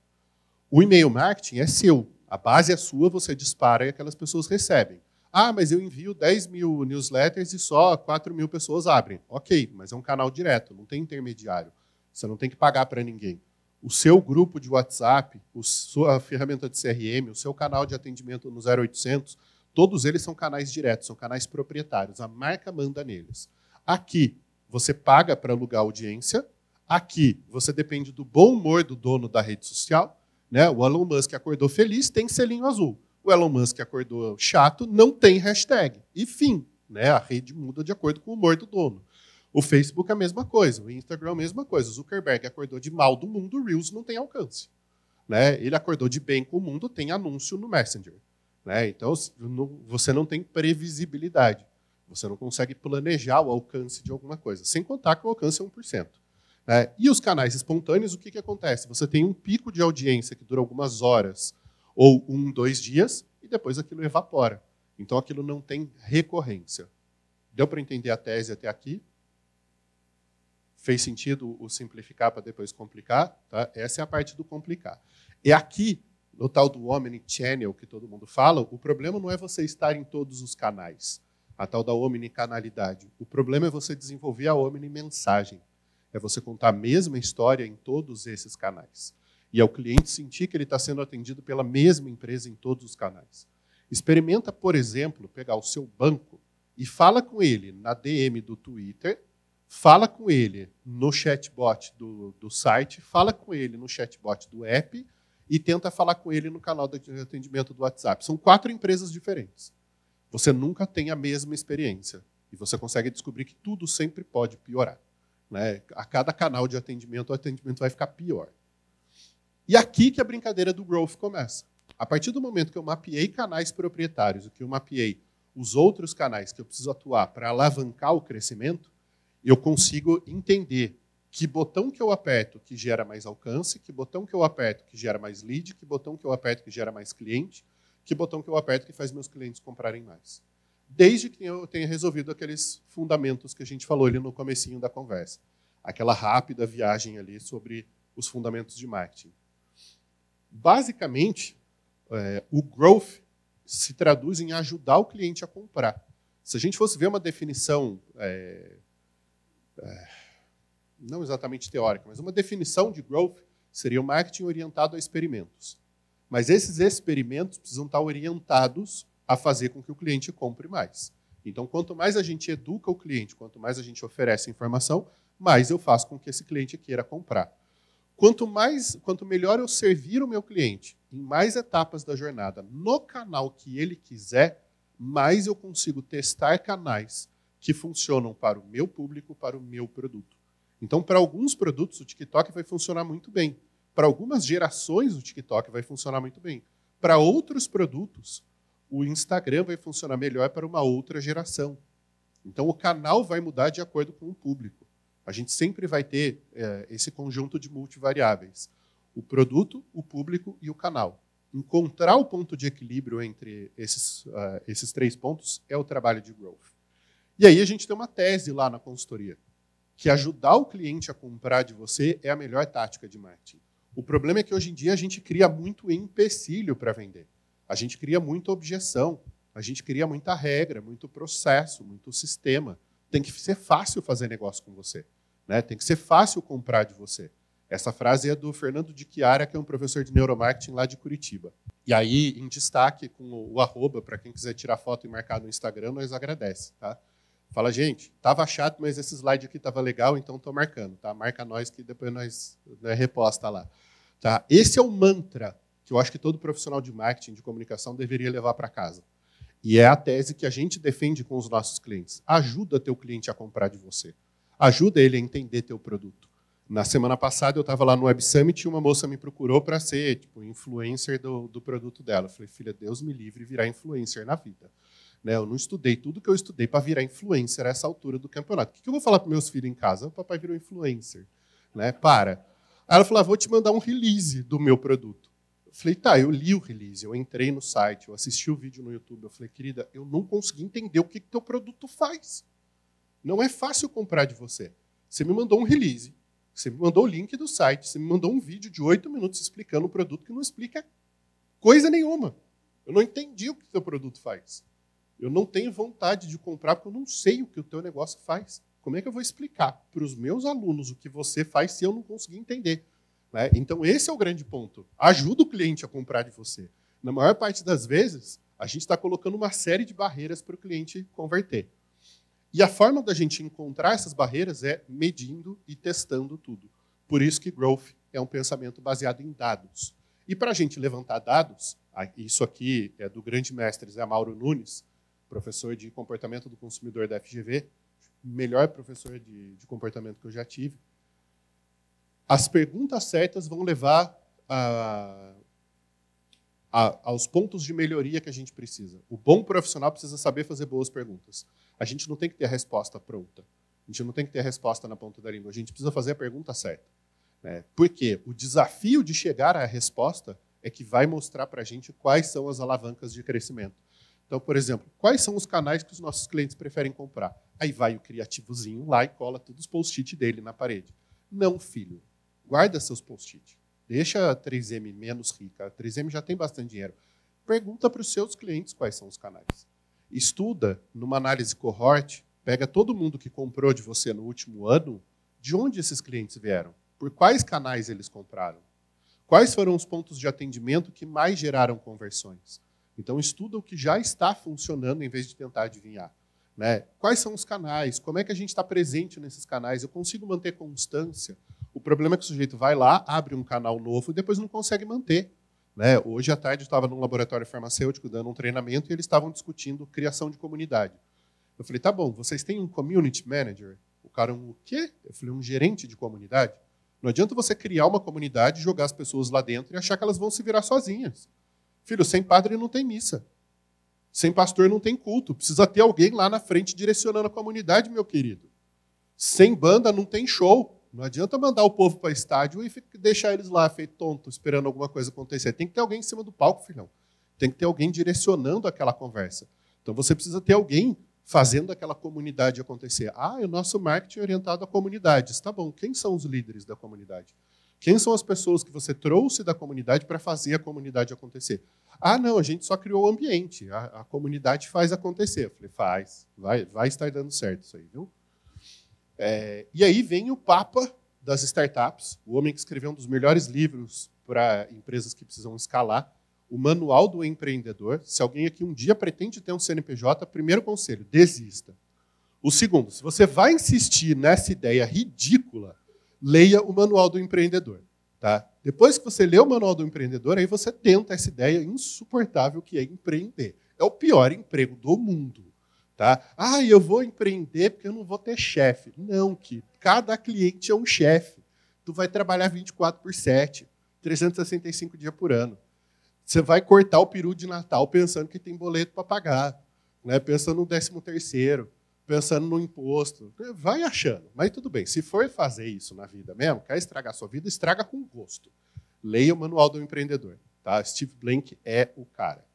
O e-mail marketing é seu, a base é sua, você dispara e aquelas pessoas recebem. Ah, mas eu envio 10 mil newsletters e só 4 mil pessoas abrem. Ok, mas é um canal direto, não tem intermediário. Você não tem que pagar para ninguém. O seu grupo de WhatsApp, a sua ferramenta de CRM, o seu canal de atendimento no 0800, Todos eles são canais diretos, são canais proprietários. A marca manda neles. Aqui, você paga para alugar audiência. Aqui, você depende do bom humor do dono da rede social. Né? O Elon Musk acordou feliz, tem selinho azul. O Elon Musk acordou chato, não tem hashtag. E fim. Né? A rede muda de acordo com o humor do dono. O Facebook é a mesma coisa, o Instagram é a mesma coisa. O Zuckerberg acordou de mal do mundo, o Reels não tem alcance. Né? Ele acordou de bem com o mundo, tem anúncio no Messenger. Né? Então, você não tem previsibilidade. Você não consegue planejar o alcance de alguma coisa, sem contar que o alcance é 1%. Né? E os canais espontâneos, o que, que acontece? Você tem um pico de audiência que dura algumas horas ou um, dois dias, e depois aquilo evapora. Então, aquilo não tem recorrência. Deu para entender a tese até aqui? Fez sentido o simplificar para depois complicar? Tá? Essa é a parte do complicar. É aqui no tal do omnichannel que todo mundo fala, o problema não é você estar em todos os canais, a tal da omnicanalidade. O problema é você desenvolver a omni-mensagem. É você contar a mesma história em todos esses canais. E ao é cliente sentir que ele está sendo atendido pela mesma empresa em todos os canais. Experimenta, por exemplo, pegar o seu banco e fala com ele na DM do Twitter, fala com ele no chatbot do, do site, fala com ele no chatbot do app, e tenta falar com ele no canal de atendimento do WhatsApp. São quatro empresas diferentes. Você nunca tem a mesma experiência e você consegue descobrir que tudo sempre pode piorar. Né? A cada canal de atendimento, o atendimento vai ficar pior. E aqui que a brincadeira do growth começa. A partir do momento que eu mapeei canais proprietários, que eu mapeei os outros canais que eu preciso atuar para alavancar o crescimento, eu consigo entender que botão que eu aperto que gera mais alcance, que botão que eu aperto que gera mais lead, que botão que eu aperto que gera mais cliente, que botão que eu aperto que faz meus clientes comprarem mais. Desde que eu tenha resolvido aqueles fundamentos que a gente falou ali no comecinho da conversa. Aquela rápida viagem ali sobre os fundamentos de marketing. Basicamente, é, o growth se traduz em ajudar o cliente a comprar. Se a gente fosse ver uma definição é, é, não exatamente teórica, mas uma definição de growth seria o marketing orientado a experimentos. Mas esses experimentos precisam estar orientados a fazer com que o cliente compre mais. Então, quanto mais a gente educa o cliente, quanto mais a gente oferece informação, mais eu faço com que esse cliente queira comprar. Quanto mais, quanto melhor eu servir o meu cliente em mais etapas da jornada, no canal que ele quiser, mais eu consigo testar canais que funcionam para o meu público, para o meu produto. Então, para alguns produtos, o TikTok vai funcionar muito bem. Para algumas gerações, o TikTok vai funcionar muito bem. Para outros produtos, o Instagram vai funcionar melhor para uma outra geração. Então, o canal vai mudar de acordo com o público. A gente sempre vai ter é, esse conjunto de multivariáveis: o produto, o público e o canal. Encontrar o ponto de equilíbrio entre esses, uh, esses três pontos é o trabalho de growth. E aí a gente tem uma tese lá na consultoria, que ajudar o cliente a comprar de você é a melhor tática de marketing. O problema é que hoje em dia a gente cria muito empecilho para vender. A gente cria muita objeção, a gente cria muita regra, muito processo, muito sistema. Tem que ser fácil fazer negócio com você, né? Tem que ser fácil comprar de você. Essa frase é do Fernando de Chiara, que é um professor de neuromarketing lá de Curitiba. E aí, em destaque com o, o arroba, para quem quiser tirar foto e marcar no Instagram, nós agradece, tá? Fala, gente, tava chato, mas esse slide aqui tava legal, então estou marcando, tá? Marca nós que depois nós né, reposta lá. Tá? Esse é o mantra que eu acho que todo profissional de marketing, de comunicação, deveria levar para casa. E é a tese que a gente defende com os nossos clientes. Ajuda teu cliente a comprar de você. Ajuda ele a entender teu produto. Na semana passada, eu estava lá no Web Summit e uma moça me procurou para ser tipo, influencer do, do produto dela. Eu falei, filha, Deus me livre virar influencer na vida. Né? Eu não estudei tudo que eu estudei para virar influencer a essa altura do campeonato. O que eu vou falar para meus filhos em casa? O papai virou influencer. Né? Para. Aí ela falou: ah, vou te mandar um release do meu produto. Eu falei, tá, eu li o release, eu entrei no site, eu assisti o vídeo no YouTube. Eu falei, querida, eu não consegui entender o que, que teu produto faz. Não é fácil comprar de você. Você me mandou um release, você me mandou o link do site, você me mandou um vídeo de oito minutos explicando um produto que não explica coisa nenhuma. Eu não entendi o que teu produto faz. Eu não tenho vontade de comprar porque eu não sei o que o teu negócio faz. Como é que eu vou explicar para os meus alunos o que você faz se eu não conseguir entender? Né? Então, esse é o grande ponto. Ajuda o cliente a comprar de você. Na maior parte das vezes, a gente está colocando uma série de barreiras para o cliente converter. E a forma da gente encontrar essas barreiras é medindo e testando tudo. Por isso que growth é um pensamento baseado em dados. E para a gente levantar dados, ah, isso aqui é do grande mestre Zé Mauro Nunes, professor de comportamento do consumidor da FGV, melhor professor de, de comportamento que eu já tive. As perguntas certas vão levar a, a, aos pontos de melhoria que a gente precisa. O bom profissional precisa saber fazer boas perguntas. A gente não tem que ter a resposta pronta. A gente não tem que ter a resposta na ponta da língua. A gente precisa fazer a pergunta certa. Né? Porque o desafio de chegar à resposta é que vai mostrar para a gente quais são as alavancas de crescimento. Então, por exemplo, quais são os canais que os nossos clientes preferem comprar? Aí vai o criativozinho lá e cola todos os post-it dele na parede. Não, filho. Guarda seus post-it. Deixa a 3M menos rica. A 3M já tem bastante dinheiro. Pergunta para os seus clientes quais são os canais. Estuda, numa análise cohort, pega todo mundo que comprou de você no último ano, de onde esses clientes vieram, por quais canais eles compraram, quais foram os pontos de atendimento que mais geraram conversões. Então, estuda o que já está funcionando em vez de tentar adivinhar. Né? Quais são os canais? Como é que a gente está presente nesses canais? Eu consigo manter constância? O problema é que o sujeito vai lá, abre um canal novo e depois não consegue manter. Né? Hoje à tarde eu estava num laboratório farmacêutico dando um treinamento e eles estavam discutindo criação de comunidade. Eu falei, tá bom, vocês têm um community manager? O cara, um o quê? Eu falei, um gerente de comunidade? Não adianta você criar uma comunidade, jogar as pessoas lá dentro e achar que elas vão se virar sozinhas. Filho, sem padre não tem missa. Sem pastor não tem culto. Precisa ter alguém lá na frente direcionando a comunidade, meu querido. Sem banda não tem show. Não adianta mandar o povo para o estádio e deixar eles lá, feito tonto, esperando alguma coisa acontecer. Tem que ter alguém em cima do palco, filhão. Tem que ter alguém direcionando aquela conversa. Então você precisa ter alguém fazendo aquela comunidade acontecer. Ah, o nosso marketing é orientado à comunidade. Está bom, quem são os líderes da comunidade? Quem são as pessoas que você trouxe da comunidade para fazer a comunidade acontecer? Ah, não, a gente só criou o ambiente, a, a comunidade faz acontecer. Eu falei, faz, vai, vai estar dando certo isso aí, viu? É, e aí vem o Papa das startups, o homem que escreveu um dos melhores livros para empresas que precisam escalar, o Manual do Empreendedor. Se alguém aqui um dia pretende ter um CNPJ, primeiro conselho, desista. O segundo, se você vai insistir nessa ideia ridícula leia o Manual do Empreendedor. Tá? Depois que você lê o Manual do Empreendedor, aí você tenta essa ideia insuportável que é empreender. É o pior emprego do mundo. Tá? Ah, eu vou empreender porque eu não vou ter chefe. Não, que cada cliente é um chefe. Tu vai trabalhar 24 por 7, 365 dias por ano. Você vai cortar o peru de Natal pensando que tem boleto para pagar, né? pensando no 13 terceiro pensando no imposto. Vai achando. Mas tudo bem, se for fazer isso na vida mesmo, quer estragar a sua vida, estraga com gosto. Leia o Manual do Empreendedor. Tá? Steve Blank é o cara.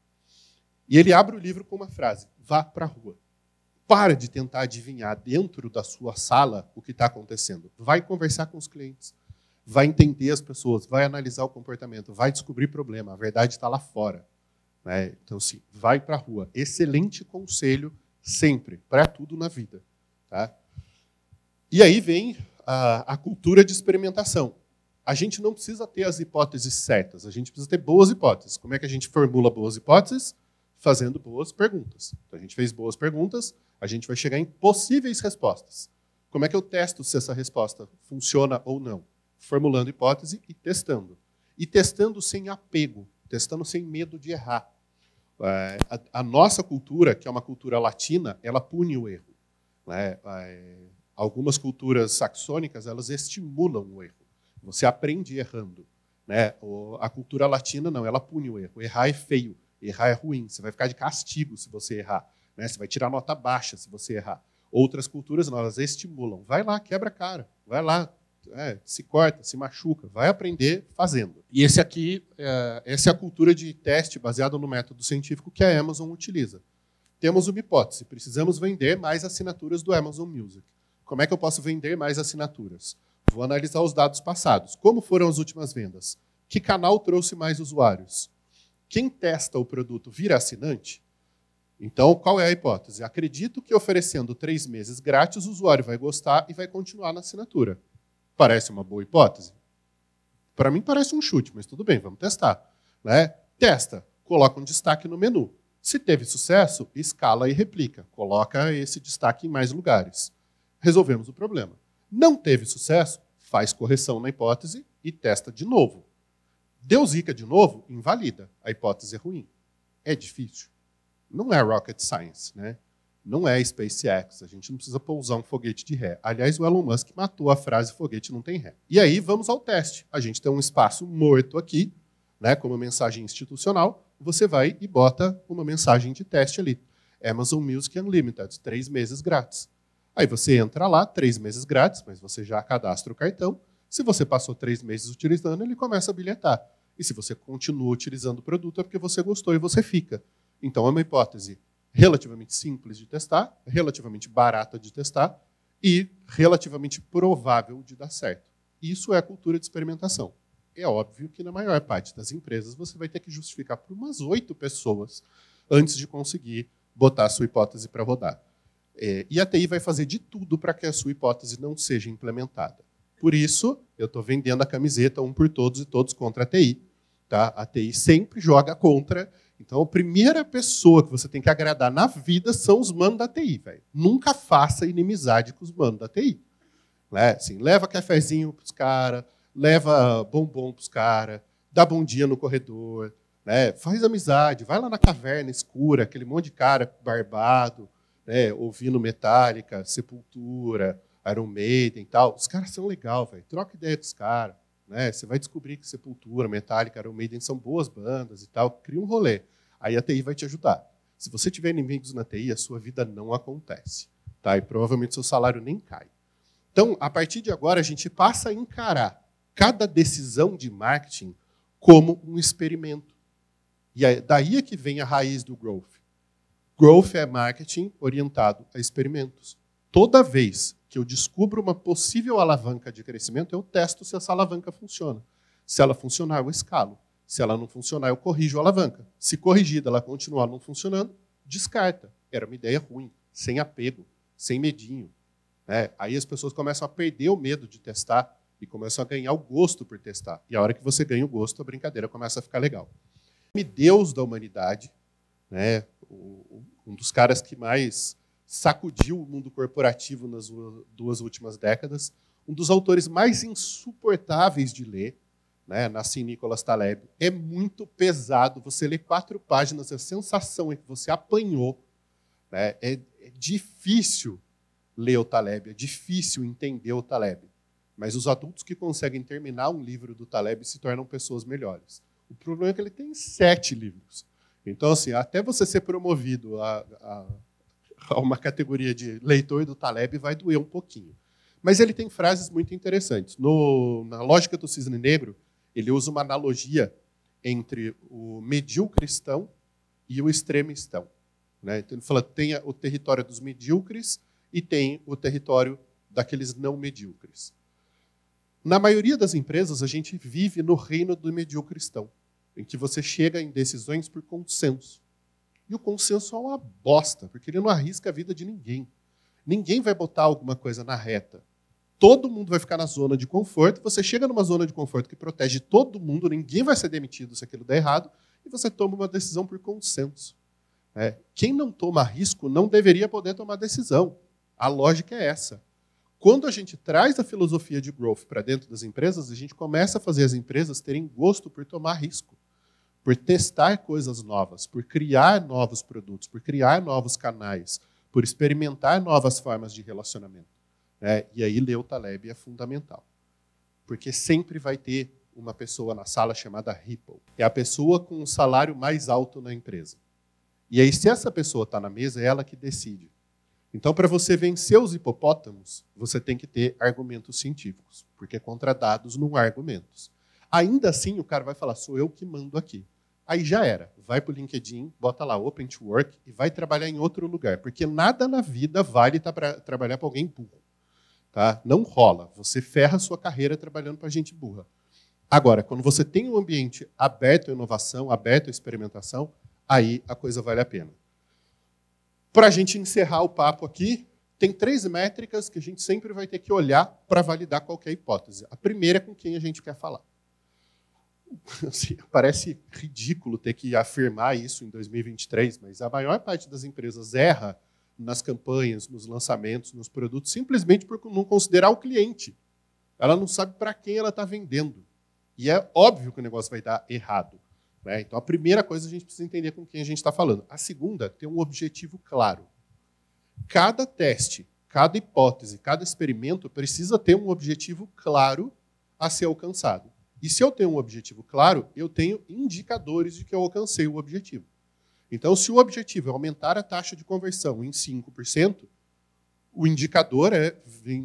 E ele abre o livro com uma frase: vá para a rua. Para de tentar adivinhar dentro da sua sala o que está acontecendo. Vai conversar com os clientes, vai entender as pessoas, vai analisar o comportamento, vai descobrir problema. A verdade está lá fora. Né? Então, sim, vai para a rua. Excelente conselho sempre, para tudo na vida. Tá? E aí vem a, a cultura de experimentação. A gente não precisa ter as hipóteses certas, a gente precisa ter boas hipóteses. Como é que a gente formula boas hipóteses? Fazendo boas perguntas. Então, a gente fez boas perguntas, a gente vai chegar em possíveis respostas. Como é que eu testo se essa resposta funciona ou não? Formulando hipótese e testando. E testando sem apego, testando sem medo de errar. É, a, nossa cultura, que é uma cultura latina, ela pune o erro. Né? É, algumas culturas saxônicas elas estimulam o erro. Você aprende errando. Né? A cultura latina não, ela pune o erro. Errar é feio, errar é ruim. Você vai ficar de castigo se você errar. Né? Você vai tirar nota baixa se você errar. Outras culturas não, elas estimulam. Vai lá, quebra a cara. Vai lá, é, se corta, se machuca, vai aprender fazendo. E esse aqui, é, essa é a cultura de teste baseado no método científico que a Amazon utiliza. Temos uma hipótese, precisamos vender mais assinaturas do Amazon Music. Como é que eu posso vender mais assinaturas? Vou analisar os dados passados. Como foram as últimas vendas? Que canal trouxe mais usuários? Quem testa o produto vira assinante? Então, qual é a hipótese? Acredito que oferecendo três meses grátis, o usuário vai gostar e vai continuar na assinatura. Parece uma boa hipótese? Para mim parece um chute, mas tudo bem, vamos testar. Né? Testa, coloca um destaque no menu. Se teve sucesso, escala e replica. Coloca esse destaque em mais lugares. Resolvemos o problema. Não teve sucesso, faz correção na hipótese e testa de novo. Deu zica de novo, invalida. A hipótese é ruim. É difícil. Não é rocket science, né? não é SpaceX, a gente não precisa pousar um foguete de ré. Aliás, o Elon Musk matou a frase foguete não tem ré. E aí vamos ao teste. A gente tem um espaço morto aqui, né, como mensagem institucional, você vai e bota uma mensagem de teste ali. Amazon Music Unlimited, três meses grátis. Aí você entra lá, três meses grátis, mas você já cadastra o cartão. Se você passou três meses utilizando, ele começa a bilhetar. E se você continua utilizando o produto, é porque você gostou e você fica. Então é uma hipótese relativamente simples de testar, relativamente barata de testar e relativamente provável de dar certo. Isso é a cultura de experimentação. É óbvio que na maior parte das empresas você vai ter que justificar para umas oito pessoas antes de conseguir botar a sua hipótese para rodar. É, e a TI vai fazer de tudo para que a sua hipótese não seja implementada. Por isso, eu estou vendendo a camiseta um por todos e todos contra a TI. Tá? A TI sempre joga contra então, a primeira pessoa que você tem que agradar na vida são os manos da TI, Nunca faça inimizade com os manos da TI. Né? Assim, leva cafezinho para os caras, leva bombom para os caras, dá bom dia no corredor, né? faz amizade, vai lá na caverna escura, aquele monte de cara barbado, né? ouvindo Metallica, Sepultura, Iron Maiden e tal. Os caras são legais, Troca ideia com os caras. Né? Você vai descobrir que Sepultura, Metallica, Iron Maiden são boas bandas e tal, cria um rolê. Aí a TI vai te ajudar. Se você tiver inimigos na TI, a sua vida não acontece. Tá? E provavelmente seu salário nem cai. Então, a partir de agora, a gente passa a encarar cada decisão de marketing como um experimento. E daí é que vem a raiz do growth. Growth é marketing orientado a experimentos. Toda vez que eu descubro uma possível alavanca de crescimento, eu testo se essa alavanca funciona. Se ela funcionar, eu escalo. Se ela não funcionar, eu corrijo a alavanca. Se corrigida, ela continuar não funcionando, descarta. Era uma ideia ruim, sem apego, sem medinho. Né? Aí as pessoas começam a perder o medo de testar e começam a ganhar o gosto por testar. E a hora que você ganha o gosto, a brincadeira começa a ficar legal. Me Deus da humanidade, né? um dos caras que mais sacudiu o mundo corporativo nas duas últimas décadas. Um dos autores mais insuportáveis de ler, né, Nassim Nicholas Taleb, é muito pesado. Você lê quatro páginas, a sensação é que você apanhou. Né, é, é difícil ler o Taleb, é difícil entender o Taleb. Mas os adultos que conseguem terminar um livro do Taleb se tornam pessoas melhores. O problema é que ele tem sete livros. Então, assim, até você ser promovido a, a a uma categoria de leitor do Taleb vai doer um pouquinho. Mas ele tem frases muito interessantes. No, na Lógica do Cisne Negro, ele usa uma analogia entre o medíocristão e o extremistão. Né? Então, ele fala tem o território dos medíocres e tem o território daqueles não medíocres. Na maioria das empresas, a gente vive no reino do medíocristão, em que você chega em decisões por consenso. E o consenso é uma bosta, porque ele não arrisca a vida de ninguém. Ninguém vai botar alguma coisa na reta. Todo mundo vai ficar na zona de conforto. Você chega numa zona de conforto que protege todo mundo, ninguém vai ser demitido se aquilo der errado, e você toma uma decisão por consenso. É, quem não toma risco não deveria poder tomar decisão. A lógica é essa. Quando a gente traz a filosofia de growth para dentro das empresas, a gente começa a fazer as empresas terem gosto por tomar risco por testar coisas novas, por criar novos produtos, por criar novos canais, por experimentar novas formas de relacionamento. Né? E aí ler o Taleb é fundamental, porque sempre vai ter uma pessoa na sala chamada Ripple, é a pessoa com o salário mais alto na empresa. E aí, se essa pessoa está na mesa, é ela que decide. Então, para você vencer os hipopótamos, você tem que ter argumentos científicos, porque é contra dados não há argumentos. Ainda assim, o cara vai falar: sou eu que mando aqui aí já era. Vai para o LinkedIn, bota lá Open to Work e vai trabalhar em outro lugar, porque nada na vida vale tá pra, trabalhar para alguém burro. Tá? Não rola. Você ferra a sua carreira trabalhando para gente burra. Agora, quando você tem um ambiente aberto à inovação, aberto à experimentação, aí a coisa vale a pena. Para a gente encerrar o papo aqui, tem três métricas que a gente sempre vai ter que olhar para validar qualquer hipótese. A primeira é com quem a gente quer falar. Assim, parece ridículo ter que afirmar isso em 2023, mas a maior parte das empresas erra nas campanhas, nos lançamentos, nos produtos, simplesmente por não considerar o cliente. Ela não sabe para quem ela está vendendo. E é óbvio que o negócio vai dar errado. Né? Então, a primeira coisa a gente precisa entender com quem a gente está falando. A segunda, ter um objetivo claro. Cada teste, cada hipótese, cada experimento precisa ter um objetivo claro a ser alcançado. E se eu tenho um objetivo claro, eu tenho indicadores de que eu alcancei o objetivo. Então, se o objetivo é aumentar a taxa de conversão em 5%, o indicador é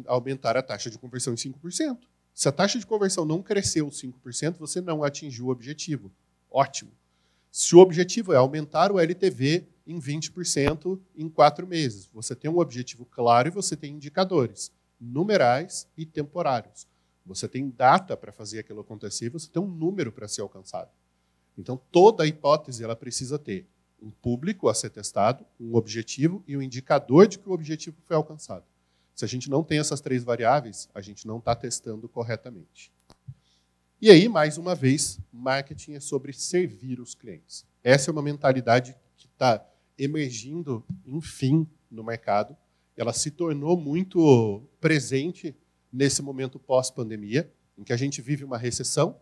aumentar a taxa de conversão em 5%. Se a taxa de conversão não cresceu 5%, você não atingiu o objetivo. Ótimo. Se o objetivo é aumentar o LTV em 20% em quatro meses, você tem um objetivo claro e você tem indicadores numerais e temporários. Você tem data para fazer aquilo acontecer, você tem um número para ser alcançado. Então, toda hipótese ela precisa ter um público a ser testado, um objetivo e um indicador de que o objetivo foi alcançado. Se a gente não tem essas três variáveis, a gente não está testando corretamente. E aí, mais uma vez, marketing é sobre servir os clientes. Essa é uma mentalidade que está emergindo, enfim, no mercado. Ela se tornou muito presente nesse momento pós-pandemia, em que a gente vive uma recessão,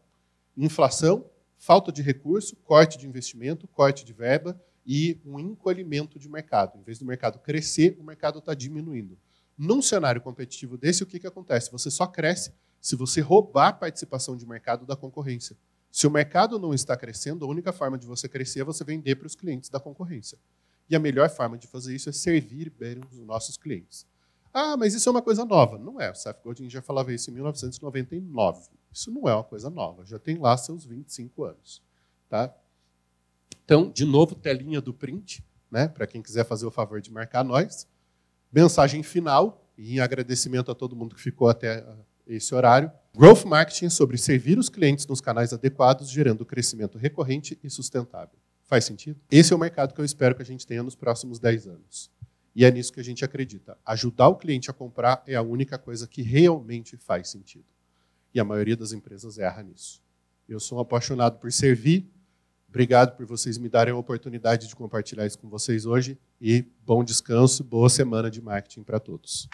inflação, falta de recurso, corte de investimento, corte de verba e um encolhimento de mercado. Em vez do mercado crescer, o mercado está diminuindo. Num cenário competitivo desse, o que, que acontece? Você só cresce se você roubar a participação de mercado da concorrência. Se o mercado não está crescendo, a única forma de você crescer é você vender para os clientes da concorrência. E a melhor forma de fazer isso é servir bem os nossos clientes. Ah, mas isso é uma coisa nova. Não é. O Seth Godin já falava isso em 1999. Isso não é uma coisa nova. Já tem lá seus 25 anos. Tá? Então, de novo, telinha do print, né? para quem quiser fazer o favor de marcar nós. Mensagem final, e em agradecimento a todo mundo que ficou até ah, esse horário. Growth Marketing sobre servir os clientes nos canais adequados, gerando crescimento recorrente e sustentável. Faz sentido? Esse é o mercado que eu espero que a gente tenha nos próximos 10 anos. E é nisso que a gente acredita. Ajudar o cliente a comprar é a única coisa que realmente faz sentido. E a maioria das empresas erra nisso. Eu sou um apaixonado por servir. Obrigado por vocês me darem a oportunidade de compartilhar isso com vocês hoje. E bom descanso, boa semana de marketing para todos.